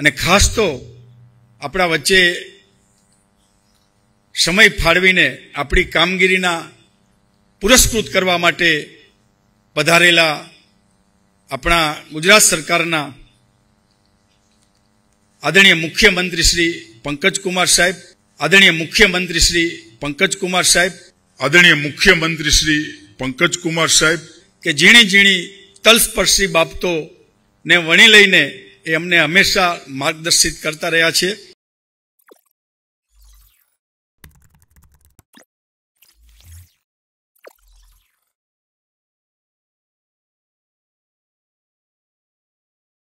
અને ખાસ તો આપણા વચ્ચે સમય ફાળવીને આપણી કામગીરીના પુરસ્કૃત કરવા માટે પધારેલા આપણા ગુજરાત સરકારના આદરણીય મુખ્યમંત્રી શ્રી પંકજકુમાર સાહેબ આદરણીય મુખ્યમંત્રી શ્રી પંકજકુમાર સાહેબ આદરણીય મુખ્યમંત્રી શ્રી પંકજકુમાર સાહેબ કે ઝીણી ઝીણી તલસ્પર્શી બાબતોને વણી લઈને એ અમને હંમેશા માર્ગદર્શિત કરતા રહ્યા છે